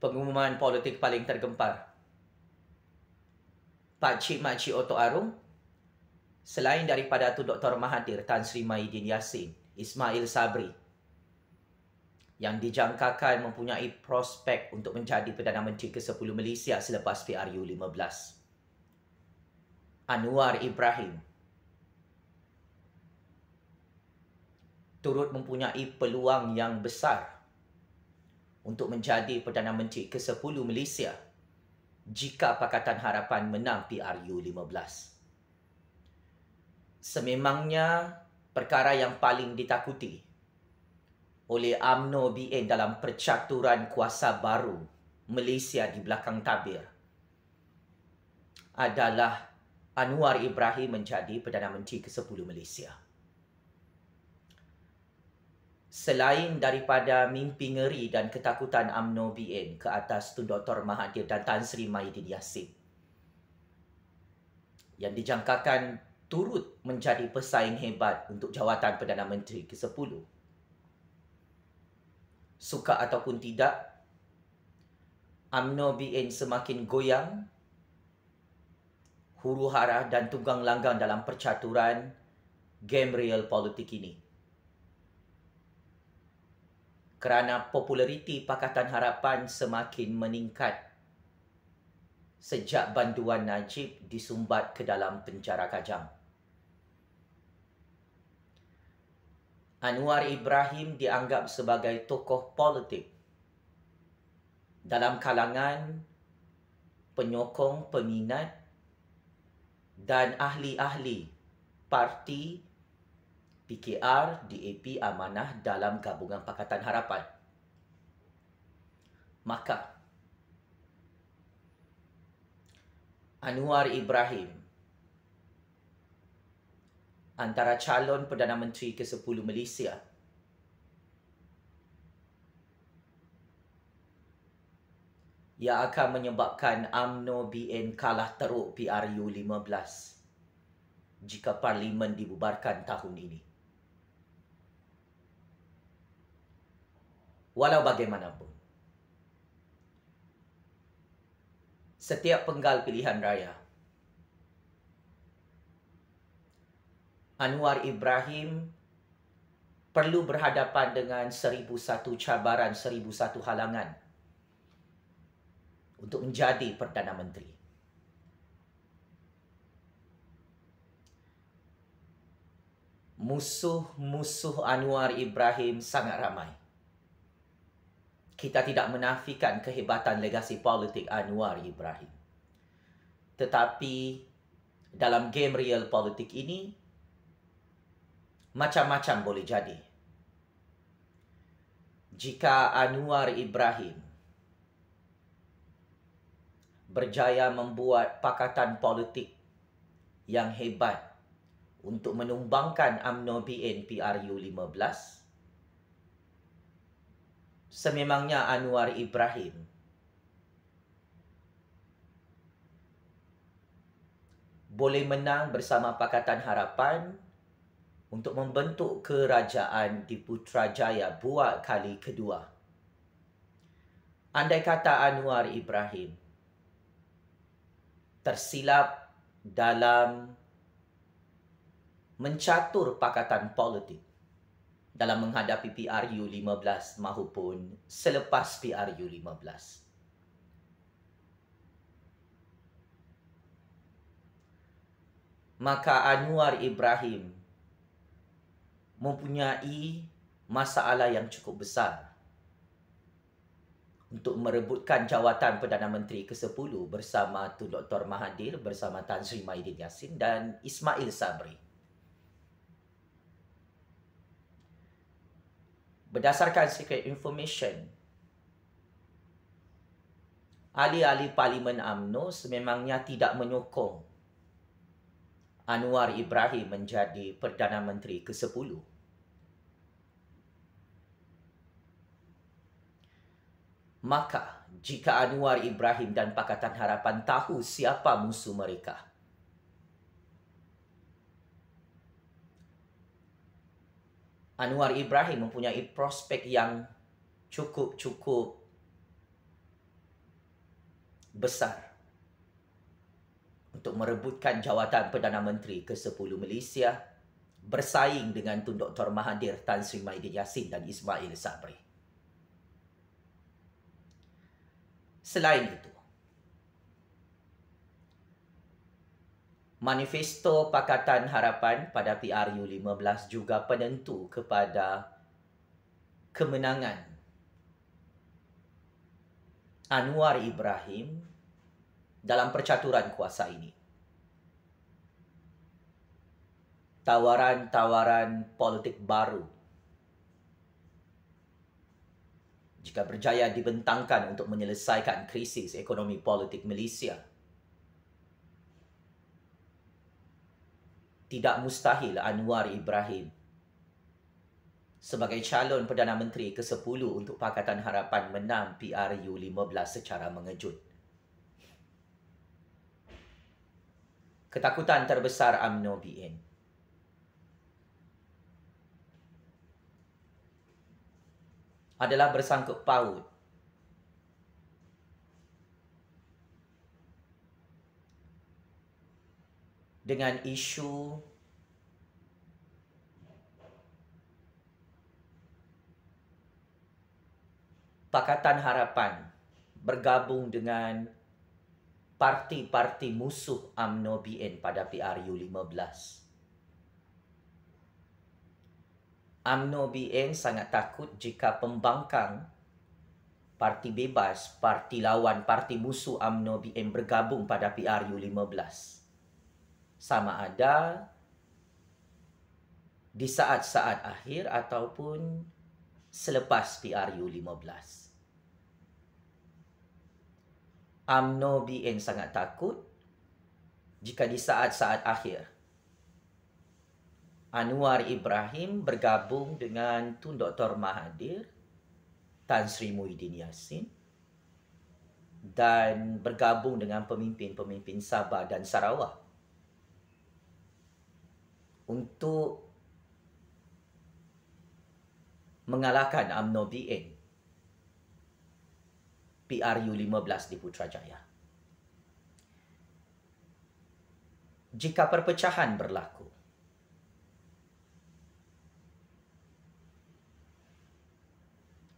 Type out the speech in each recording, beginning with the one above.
pengumuman politik paling tergempar. Pakcik Makcik Otok Arum, selain daripada tu Dr. Mahathir Tan Sri Maidin Yassin, Ismail Sabri, yang dijangkakan mempunyai prospek untuk menjadi Perdana Menteri ke-10 Malaysia selepas PRU-15. Anwar Ibrahim turut mempunyai peluang yang besar untuk menjadi Perdana Menteri ke-10 Malaysia jika Pakatan Harapan menang PRU-15. Sememangnya perkara yang paling ditakuti oleh UMNO BN dalam percaturan kuasa baru Malaysia di belakang tabir adalah Anwar Ibrahim menjadi Perdana Menteri ke-10 Malaysia selain daripada mimpi ngeri dan ketakutan UMNO BN ke atas Tun Dr. Mahathir dan Tan Sri Maidin Yassin yang dijangkakan turut menjadi pesaing hebat untuk jawatan Perdana Menteri ke-10. Suka ataupun tidak, UMNO BN semakin goyang, huru-hara dan tunggang langgang dalam percaturan game real politik ini kerana populariti Pakatan Harapan semakin meningkat sejak banduan Najib disumbat ke dalam penjara kajang. Anwar Ibrahim dianggap sebagai tokoh politik dalam kalangan penyokong peminat dan ahli-ahli parti PKR, DAP amanah dalam gabungan Pakatan Harapan. Maka, Anwar Ibrahim antara calon Perdana Menteri ke-10 Malaysia yang akan menyebabkan Amno BN kalah teruk PRU 15 jika Parlimen dibubarkan tahun ini. Walau bagaimanapun. Setiap penggal pilihan raya. Anwar Ibrahim perlu berhadapan dengan seribu satu cabaran, seribu satu halangan untuk menjadi Perdana Menteri. Musuh-musuh Anwar Ibrahim sangat ramai kita tidak menafikan kehebatan legasi politik Anwar Ibrahim. Tetapi dalam game real politik ini macam-macam boleh jadi. Jika Anwar Ibrahim berjaya membuat pakatan politik yang hebat untuk menumbangkan UMNO BNPRU 15 sememangnya Anwar Ibrahim. Boleh menang bersama Pakatan Harapan untuk membentuk kerajaan di Putrajaya buat kali kedua. Andai kata Anwar Ibrahim tersilap dalam mencatur pakatan politik dalam menghadapi PRU 15 mahupun selepas PRU 15. Maka Anwar Ibrahim mempunyai masalah yang cukup besar untuk merebutkan jawatan Perdana Menteri ke-10 bersama Tun Dr. Mahathir, bersama Tan Sri Maidin Yassin dan Ismail Sabri. berdasarkan secret information ahli-ahli parlimen AMNO sememangnya tidak menyokong Anwar Ibrahim menjadi Perdana Menteri ke-10. Maka jika Anwar Ibrahim dan Pakatan Harapan tahu siapa musuh mereka, Anwar Ibrahim mempunyai prospek yang cukup-cukup besar untuk merebutkan jawatan Perdana Menteri ke-10 Malaysia bersaing dengan Tun Dr. Mahathir Tan Sri Mahathir Yassin dan Ismail Sabri. Selain itu, Manifesto Pakatan Harapan pada PRU15 juga penentu kepada kemenangan Anwar Ibrahim dalam percaturan kuasa ini. Tawaran-tawaran politik baru jika berjaya dibentangkan untuk menyelesaikan krisis ekonomi politik Malaysia – tidak mustahil Anwar Ibrahim sebagai calon Perdana Menteri ke-10 untuk Pakatan Harapan menang PRU-15 secara mengejut. Ketakutan terbesar UMNO BN adalah bersangkut paut dengan isu Pakatan Harapan bergabung dengan parti-parti musuh UMNO BN pada PRU 15. UMNO BN sangat takut jika pembangkang parti bebas, parti lawan, parti musuh UMNO BN bergabung pada PRU 15 sama ada di saat-saat akhir ataupun selepas PRU 15. UMNO BN sangat takut jika di saat-saat akhir Anwar Ibrahim bergabung dengan Tun Dr. Mahathir Tan Sri Muhyiddin Yassin dan bergabung dengan pemimpin-pemimpin Sabah dan Sarawak untuk mengalahkan UMNO BN PRU 15 di Putrajaya. Jika perpecahan berlaku,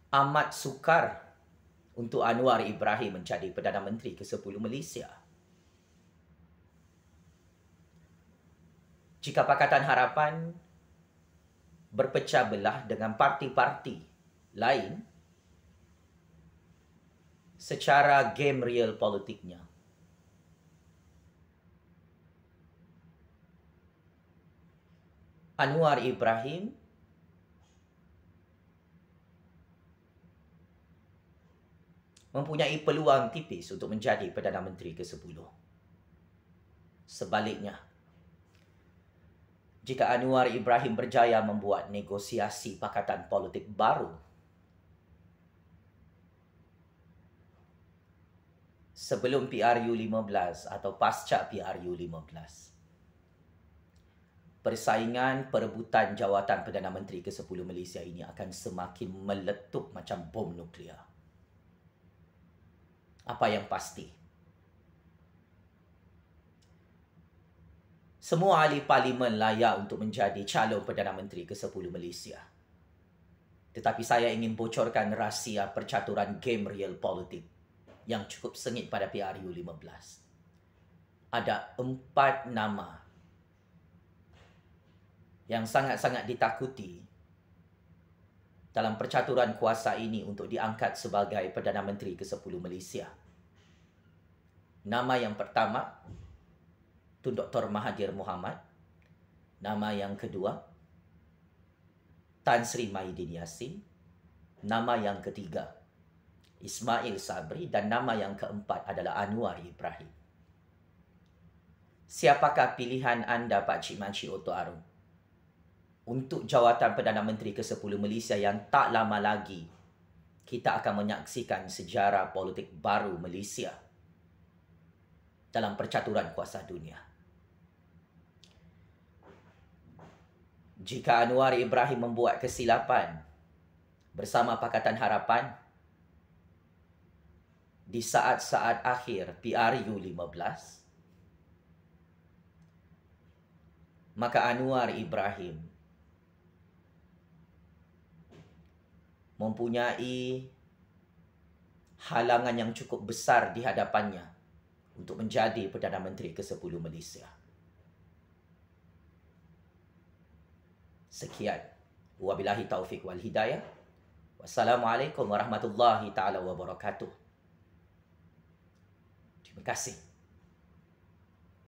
amat sukar untuk Anwar Ibrahim menjadi Perdana Menteri ke-10 Malaysia. jika Pakatan Harapan berpecah belah dengan parti-parti lain secara game real politiknya. Anwar Ibrahim mempunyai peluang tipis untuk menjadi Perdana Menteri ke-10. Sebaliknya, jika Anwar Ibrahim berjaya membuat negosiasi pakatan politik baru sebelum PRU 15 atau pasca PRU 15. Persaingan perebutan jawatan Perdana Menteri ke-10 Malaysia ini akan semakin meletup macam bom nuklear. Apa yang pasti? semua ahli parlimen layak untuk menjadi calon Perdana Menteri ke-10 Malaysia. Tetapi saya ingin bocorkan rahsia percaturan game real politik yang cukup sengit pada PRU 15. Ada empat nama yang sangat-sangat ditakuti dalam percaturan kuasa ini untuk diangkat sebagai Perdana Menteri ke-10 Malaysia. Nama yang pertama, Tu Dr. Mahathir Muhammad. Nama yang kedua, Tan Sri Maidin Yassin. Nama yang ketiga, Ismail Sabri. Dan nama yang keempat adalah Anwar Ibrahim. Siapakah pilihan anda Pak Cik Manci Oto Arum? Untuk jawatan Perdana Menteri ke-10 Malaysia yang tak lama lagi kita akan menyaksikan sejarah politik baru Malaysia dalam percaturan kuasa dunia. jika Anwar Ibrahim membuat kesilapan bersama Pakatan Harapan di saat-saat akhir PRU 15 maka Anwar Ibrahim mempunyai halangan yang cukup besar di hadapannya untuk menjadi Perdana Menteri ke-10 Malaysia. sekian wabillahi taufik wal hidayah wassalamualaikum warahmatullahi taala wabarakatuh terima kasih